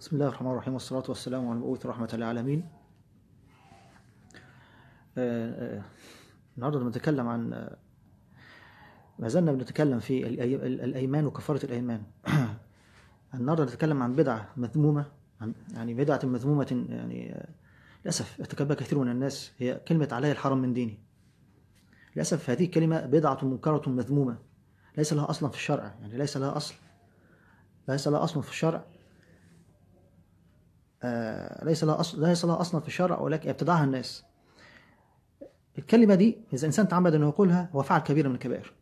بسم الله الرحمن الرحيم والصلاة والسلام على المبعوث رحمة العالمين آه، آه، النهاردة بنتكلم عن آه، ما زلنا بنتكلم في الأيمان وكفارة الأيمان النهاردة نتكلم عن بدعة مذمومة يعني بدعة مذمومة يعني للأسف يتكبها كثير من الناس هي كلمة علي الحرم من ديني للأسف هذه الكلمة بدعة منكرة مذمومة ليس لها أصلا في الشرع يعني ليس لها أصل ليس لها أصل في الشرع آه، ليس لها أصل ليس لها أصلا في الشرع ولكن ابتدعها الناس الكلمة دي إذا إنسان تعمد أنه يقولها هو فعل كبيرة من الكبائر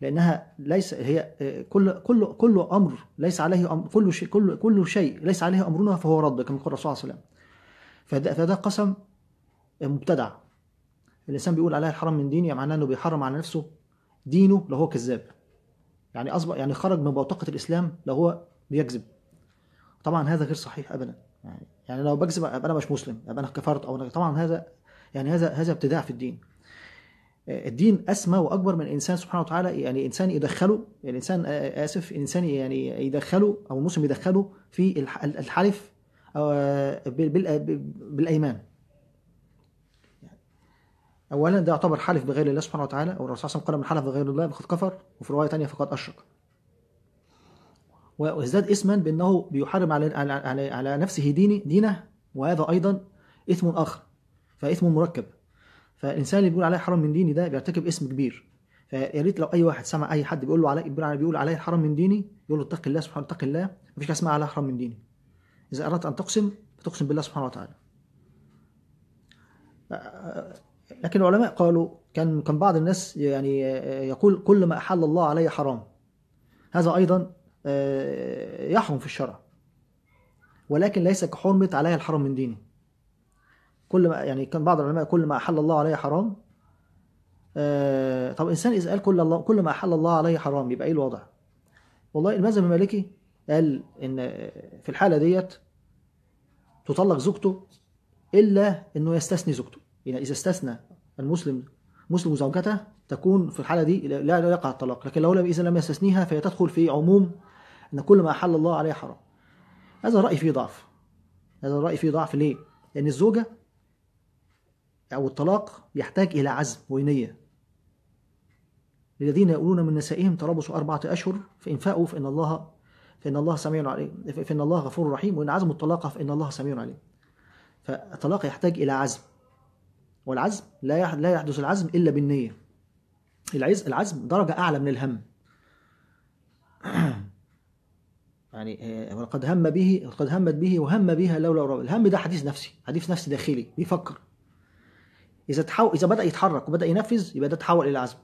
لأنها ليس هي آه، كل كل كل أمر ليس عليه أمر كل شيء كل كل شيء ليس عليه أمرنا فهو رد كما يقول الرسول صلى الله عليه وسلم فده, فده قسم مبتدع الإنسان بيقول عليها الحرام من ديني يعني معناه أنه بيحرم على نفسه دينه لو هو كذاب يعني أصبح يعني خرج من بوتقة الإسلام لو هو بيكذب طبعا هذا غير صحيح ابدا يعني, يعني لو بكذب انا مش مسلم يبقى انا كفرت او أنا طبعا هذا يعني هذا هذا ابتداع في الدين آه، الدين اسمى واكبر من الانسان سبحانه وتعالى يعني انسان يدخله الانسان يعني آه، آه، اسف انسان يعني يدخله او المسلم يدخله في الحلف بالايمان اولا ده يعتبر حلف بغير الله سبحانه وتعالى والرسول صلى الله عليه وسلم قال من حلف بغير الله فقد كفر وفي روايه ثانيه فقد اشرك وازداد إثما بأنه بيحرم على, على, على, على نفسه ديني دينه وهذا أيضا إثم آخر فإثم مركب فالإنسان اللي بيقول عليه حرام من ديني ده بيرتكب إثم كبير فيا ريت لو اي واحد سمع اي حد بيقول له علي بيقول عليه حرام من ديني يقول له اتق الله سبحانه اتق الله مفيش حاجه اسمها على حرام من ديني اذا اردت ان تقسم فتقسم بالله سبحانه وتعالى أه، أه، لكن العلماء قالوا كان كان بعض الناس يعني آه، يقول كل ما احل الله علي حرام هذا ايضا آه، يحرم في الشرع ولكن ليس كحرمة عليها الحرام من دينه كل ما يعني كان بعض العلماء كل ما أحل الله عليه حرام آه، طب إنسان إذا قال كل الله كل ما أحل الله عليه حرام يبقى إيه الوضع؟ والله المذهب المالكي قال إن في الحالة ديت تطلق زوجته إلا إنه يستثني زوجته يعني إذا استثنى المسلم مسلم زوجته تكون في الحالة دي لا يقع الطلاق لكن لو لم إذا لم يستثنيها فهي تدخل في عموم أن كل ما أحل الله عليه حرام هذا الرأي فيه ضعف هذا الرأي فيه ضعف ليه؟ لأن الزوجة أو الطلاق يحتاج إلى عزم ونية الذين يقولون من نسائهم تربصوا أربعة أشهر فإن فاءوا فإن الله فإن الله سميع عليم فإن الله غفور رحيم وإن عزموا الطلاق فإن الله سميع عليم فالطلاق يحتاج إلى عزم والعزم لا لا يحدث العزم إلا بالنية العزم درجة أعلى من الهم يعني آه، ولقد هم به ولقد همت به وهم بها لولا لو الهم ده حديث نفسي حديث نفسي داخلي بيفكر اذا تحو... اذا بدا يتحرك وبدا ينفذ يبقى ده تحول الى عزم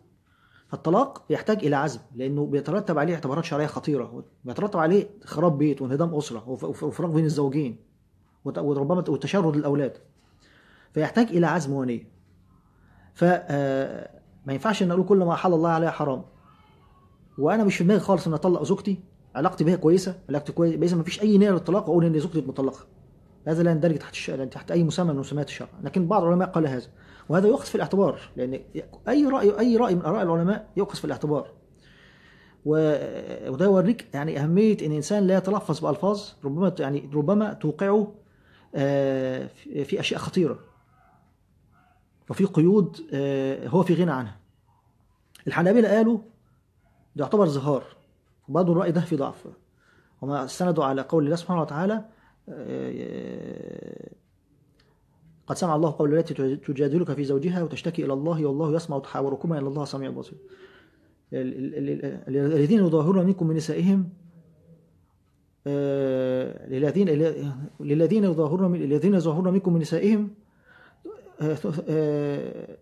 فالطلاق يحتاج الى عزم لانه بيترتب عليه اعتبارات شرعيه خطيره بيترتب عليه خراب بيت وانهدام اسره وفراق بين الزوجين وربما وتشرد الاولاد فيحتاج الى عزم ونيه ف آه، ما ينفعش ان اقول كل ما حل الله عليه حرام وانا مش في دماغي خالص ان اطلق زوجتي علاقتي بيها كويسه علاقتي كويسه ما فيش اي نيه للطلاق واقول ان زوجتي مطلقه هذا لا يندرج تحت الشرع يعني تحت اي مسمى من مسميات الشرع لكن بعض العلماء قال هذا وهذا يؤخذ في الاعتبار لان يعني اي راي اي راي من اراء العلماء يؤخذ في الاعتبار وده يوريك يعني اهميه ان الانسان لا يتلفظ بالفاظ ربما يعني ربما توقعه آه، في اشياء خطيره وفي قيود آه، هو في غنى عنها الحنابلة قالوا ده يعتبر زهار وبعض الرأي ده في ضعف وما استندوا على قول الله سبحانه وتعالى آه، قد سمع الله قول التي تجادلك في زوجها وتشتكي إلى الله والله يسمع تحاوركما إن الله سميع بصير الذين يظاهرون منكم من نسائهم آه، للذين للذين يظاهرون من الذين يظاهرون منكم من نسائهم آه،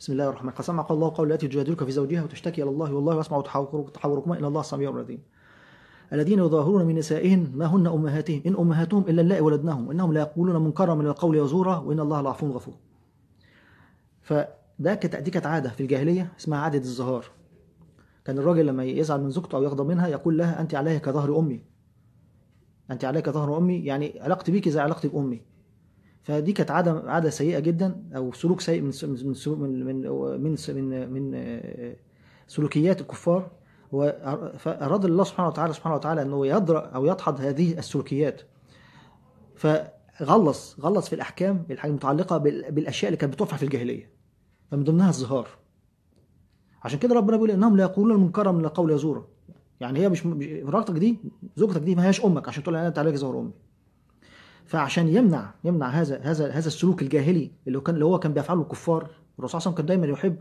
بسم الله الرحمن الرحيم قسم قال الله قول التي تجادلك في زوجها وتشتكي الى الله والله يسمع تحاوركما الى الله السميع العليم الذين يظاهرون من نسائهم ما هن امهاتهم ان امهاتهم الا اللائي ولدنهم انهم لا يقولون منكرا من القول وزورا وان الله لعفو غفور فده كانت دي كانت عاده في الجاهليه اسمها عاده الزهار كان الراجل لما يزعل من زوجته او يغضب منها يقول لها انت عليها كظهر امي انت عليك كظهر امي يعني علاقتي بيكي زي علاقتي بامي فدي كانت عاده عاده سيئه جدا او سلوك سيء من من من من من, من آه، سلوكيات الكفار فاراد الله سبحانه وتعالى سبحانه وتعالى انه يدرا او يدحض هذه السلوكيات فغلص غلص في الاحكام المتعلقه بالاشياء اللي كانت بترفع في الجاهليه فمن ضمنها الزهار عشان كده ربنا بيقول انهم لا يقولون المنكر من القول يزورا يعني هي مش مراتك دي زوجتك دي ما هياش امك عشان تقول انا تعالى زهر امي فعشان يمنع يمنع هذا هذا هذا السلوك الجاهلي اللي هو كان اللي هو كان بيفعله الكفار الرسول صلى الله عليه وسلم كان دايما يحب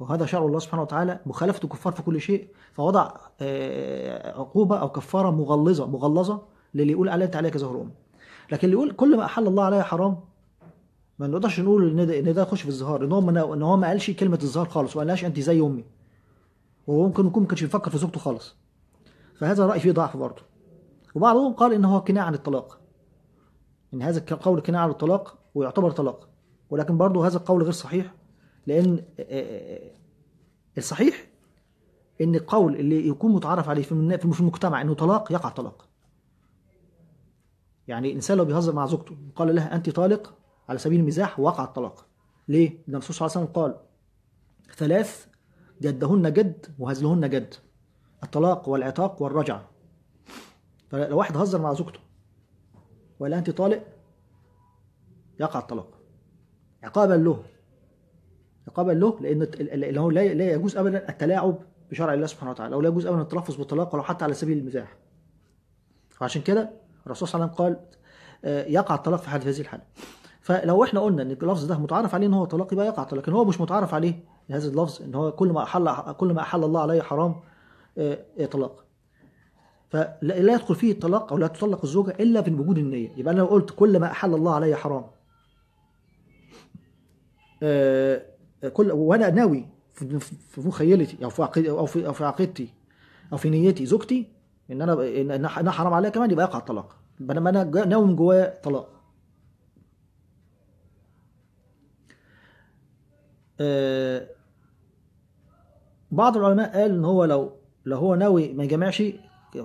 وهذا شرع الله سبحانه وتعالى مخالفة الكفار في كل شيء فوضع آه، عقوبة أو كفارة مغلظة مغلظة للي يقول عليها أنت زهر كذا لكن اللي يقول كل ما أحل الله عليها حرام ما نقدرش نقول ان ده, إن ده يخش في الزهار ان هو ان هو ما قالش كلمه الزهار خالص وما قالهاش انت زي امي وهو ممكن يكون ما كانش بيفكر في زوجته خالص فهذا راي فيه ضعف برضه وبعضهم قال ان هو كنايه عن الطلاق ان هذا القول كنايه على الطلاق ويعتبر طلاق ولكن برضه هذا القول غير صحيح لان آه، آه، آه، الصحيح ان القول اللي يكون متعارف عليه في المجتمع انه طلاق يقع طلاق يعني الانسان لو بيهزر مع زوجته وقال لها انت طالق على سبيل المزاح وقع الطلاق ليه ده الرسول صلى الله عليه وسلم قال ثلاث جدهن جد وهزلهن جد الطلاق والعتاق والرجعه فلو واحد هزر مع زوجته ولا أنت طالق يقع الطلاق عقابا له عقابا له لأن هو لا يجوز أبدا التلاعب بشرع الله سبحانه وتعالى أو لا يجوز أبدا التلفظ بالطلاق ولو حتى على سبيل المزاح وعشان كده الرسول صلى الله عليه وسلم قال آه، يقع الطلاق في هذه الحالة فلو احنا قلنا ان اللفظ ده متعارف عليه ان هو طلاق يبقى يقع طلاق لكن هو مش متعارف عليه هذا اللفظ ان هو كل ما احل كل ما احل الله عليه حرام آه، طلاق فلا يدخل فيه الطلاق أو لا تطلق الزوجة إلا في وجود النية يبقى أنا لو قلت كل ما أحل الله علي حرام آه، كل وأنا ناوي في مخيلتي أو في عقيدتي أو في, أو في عقيدتي أو في نيتي زوجتي إن أنا إن أنا حرام عليها كمان يبقى يقع الطلاق بينما أنا ناوي من جوايا طلاق آه، بعض العلماء قال ان هو لو لو هو ناوي ما يجمعش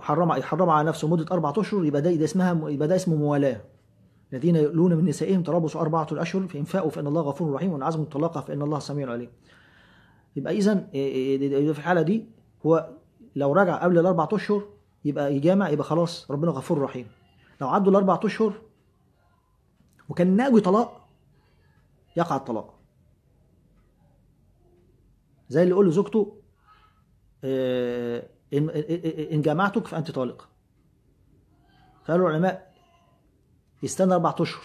حرم يحرمها على نفسه مده اربع اشهر يبقى ده اسمها يبقى ده اسمه موالاه الذين يؤلون من نسائهم تربص أربعة أشهر فإن فاءوا فإن الله غفور رحيم وإن عزموا الطلاق فإن الله سميع عليم. يبقى إذا إيه- إيه- إيه- في الحالة دي هو لو رجع قبل الأربع أشهر يبقى يجامع يبقى خلاص ربنا غفور رحيم. لو عدوا الأربع أشهر وكان ناوي طلاق يقع الطلاق. زي اللي يقول لزوجته آه، إن جمعتك فأنت طالق قالوا العلماء يستنى اربع أشهر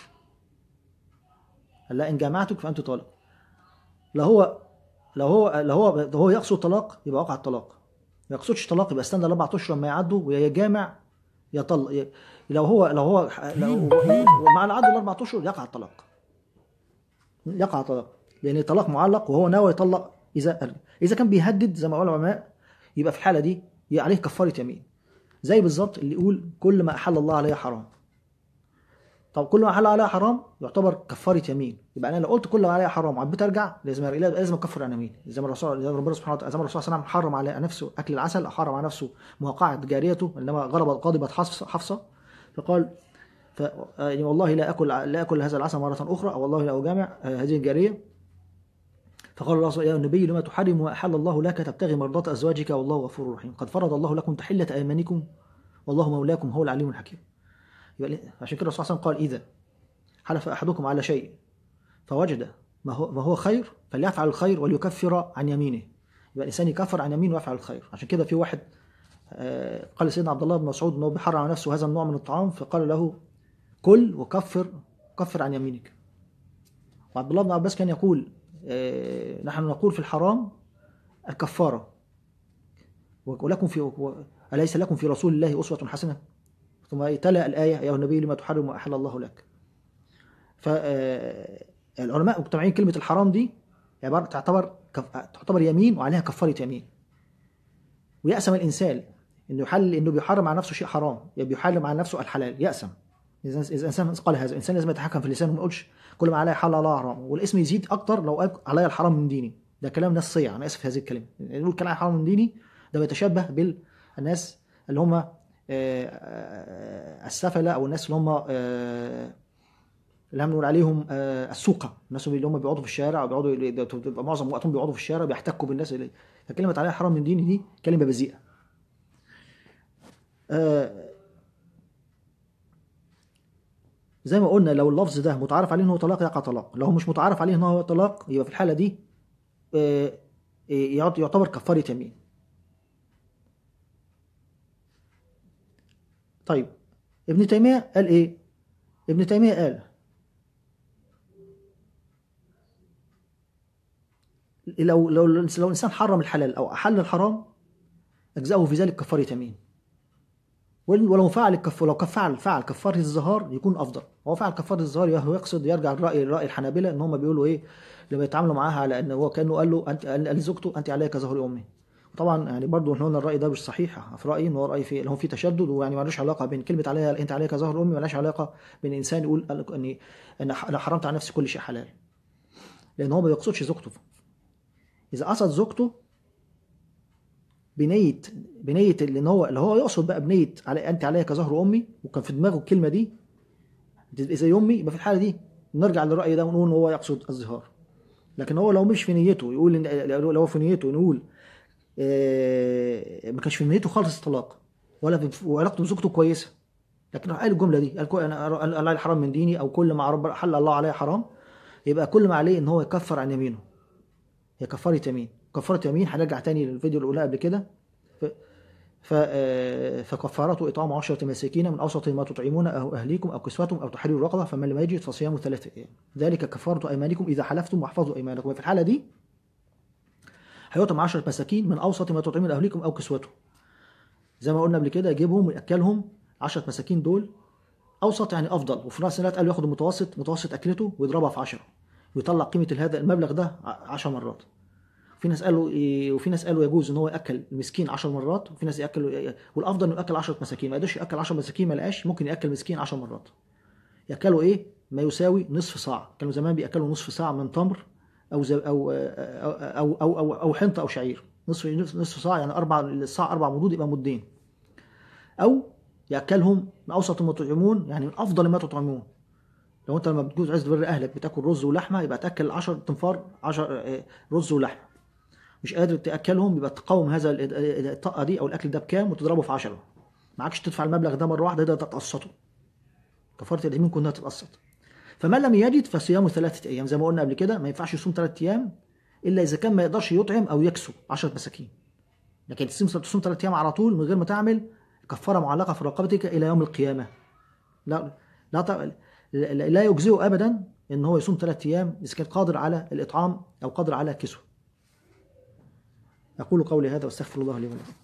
قال لا إن جمعتك فأنت طالق لو هو لو هو لو هو لو هو يقصد طلاق يبقى وقع الطلاق ما يقصدش طلاق يبقى استنى الاربع أشهر لما يعدوا ويجامع يطلق لو هو لو هو لو ومع العدل الاربع أشهر يقع الطلاق يقع الطلاق لأن الطلاق معلق وهو ناوي يطلق إذا إذا كان بيهدد زي ما قال العلماء يبقى في الحالة دي عليه كفارة يمين زي بالظبط اللي يقول كل ما أحل الله عليه حرام طب كل ما أحل عليه حرام يعتبر كفارة يمين يبقى أنا لو قلت كل ما عليه حرام وعبيت أرجع لازم لازم أكفر عن يمين زي ما الرسول زي ما ربنا سبحانه وتعالى زي ما الرسول صلى الله عليه وسلم حرم على نفسه أكل العسل حرم على نفسه مواقعة جاريته إنما القاضي غضبت حفصة فقال ف... يعني والله لا أكل لا أكل هذا العسل مرة أخرى أو والله لا أجامع آه، هذه الجارية فقال الله يا النبي لما تحرم وأحل الله لك تبتغي مرضات أزواجك والله غفور رحيم قد فرض الله لكم تحلة أيمانكم والله مولاكم هو العليم الحكيم يبقى عشان كده الرسول صلى الله عليه وسلم قال إذا حلف أحدكم على شيء فوجد ما هو, ما هو خير فليفعل الخير وليكفر عن يمينه يبقى الإنسان يكفر عن يمينه ويفعل الخير عشان كده في واحد آه، قال سيدنا عبد الله بن مسعود انه بيحرم على نفسه هذا النوع من الطعام فقال له كل وكفر كفر عن يمينك وعبد الله بن عباس كان يقول آه، نحن نقول في الحرام الكفارة ولكم في أليس لكم في رسول الله أسوة حسنة ثم تلا الآية يا النبي لما تحرم أحل الله لك فالعلماء آه، مجتمعين كلمة الحرام دي عبارة تعتبر تعتبر يمين وعليها كفارة يمين ويأسم الإنسان إنه يحل إنه بيحرم على نفسه شيء حرام يعني بيحرم على نفسه الحلال يأسم اذا انسان قال هذا الانسان لازم يتحكم في لسانه ما يقولش كل ما عليا حلال الله حرام والاسم يزيد اكتر لو قال عليا الحرام من ديني ده كلام ناس صيع انا اسف في هذه الكلمه يعني يقول كلام حرام من ديني ده بيتشبه بالناس اللي هم آه، آه، السفله او الناس اللي هم آه، اللي بنقول عليهم السوقه الناس اللي هم بيقعدوا في الشارع او بيقعدوا بيبقى معظم وقتهم بيقعدوا في الشارع بيحتكوا بالناس اللي فكلمه علي حرام من ديني دي كلمه بذيئه زي ما قلنا لو اللفظ ده متعارف عليه ان هو طلاق يقع طلاق لو مش متعارف عليه ان هو طلاق يبقى في الحاله دي آه، آه، يعتبر كفاره يمين طيب ابن تيميه قال ايه ابن تيميه قال لو لو لو الانسان حرم الحلال او احل الحرام اجزاه في ذلك كفاره يمين ولو فعل الكف لو فعل فعل كفاره الظهار يكون افضل هو فعل كفاره الظهار يقصد يرجع الراي الراي الحنابلة ان هم بيقولوا ايه لما يتعاملوا معاها على ان هو كانه قال له انت قال لزوجته انت عليك كظهر امي طبعا يعني برضه احنا قلنا الراي ده مش صحيح في رايي ان هو راي في هو في تشدد ويعني ملوش علاقه بين كلمه عليها انت عليك كظهر امي ملهاش علاقه بين انسان يقول اني انا حرمت على نفسي كل شيء حلال لان هو ما بيقصدش زوجته اذا قصد زوجته بنيه بنيه اللي هو اللي هو يقصد بقى بنيه علي انت عليا كظهر امي وكان في دماغه الكلمه دي تبقى زي امي يبقى في الحاله دي نرجع للراي ده ونقول هو يقصد الزهار لكن هو لو مش في نيته يقول لو هو في نيته نقول آه، ما كانش في نيته خالص الطلاق ولا وعلاقته بزوجته كويسه لكن قال الجمله دي قال انا الله الحرام من ديني او كل ما رب حل الله عليه حرام يبقى كل ما عليه ان هو يكفر عن يمينه هي كفاره يمين كفاره يمين هنرجع تاني للفيديو اللي قلناه قبل كده آه، فكفارته إطعام عشرة مساكين من أوسط ما تطعمون أو أهليكم أو كسوتهم أو تحرير رقبة فمن لم يجد فصيام ثلاثة أيام ذلك كفارة أيمانكم إذا حلفتم واحفظوا أيمانكم في الحالة دي هيطعم عشرة مساكين من أوسط ما تطعمون أهليكم أو كسوتهم زي ما قلنا قبل كده يجيبهم ويأكلهم عشرة مساكين دول أوسط يعني أفضل وفي نفس الوقت قال ياخد متوسط متوسط أكلته ويضربها في عشرة ويطلع قيمة هذا المبلغ ده 10 مرات في ناس قالوا إيه وفي ناس قالوا يجوز ان هو ياكل المسكين 10 مرات وفي ناس ياكل والافضل انه ياكل 10 مساكين ما قدرش ياكل 10 مساكين ما لقاش ممكن ياكل مسكين 10 مرات ياكلوا ايه ما يساوي نصف ساعه كانوا زمان بياكلوا نصف ساعه من تمر او زب أو, أو, او او او او حنطه او شعير نصف نصف ساعه يعني اربع الساعه اربع مدود يبقى مدين او ياكلهم من اوسط ما تطعمون يعني من افضل ما تطعمون لو انت لما بتجوز عايز تبر اهلك بتاكل رز ولحمه يبقى تاكل 10 تنفار 10 آه، رز ولحمه مش قادر تاكلهم يبقى تقاوم هذا الطاقه دي او الاكل ده بكام وتضربه في 10 معكش تدفع المبلغ ده مره واحده ده تتقسطه كفاره اليمين كلها تتقسط فمن لم يجد فصيام ثلاثه ايام زي ما قلنا قبل كده ما ينفعش يصوم ثلاثه ايام الا اذا كان ما يقدرش يطعم او يكسو 10 مساكين لكن تصوم تصوم ثلاثه ايام على طول من غير ما تعمل كفاره معلقه في رقبتك الى يوم القيامه لا لا لا يجزئه ابدا ان هو يصوم ثلاث ايام اذا كان قادر على الاطعام او قادر على كسوه أقول قولي هذا وأستغفر الله لي ولكم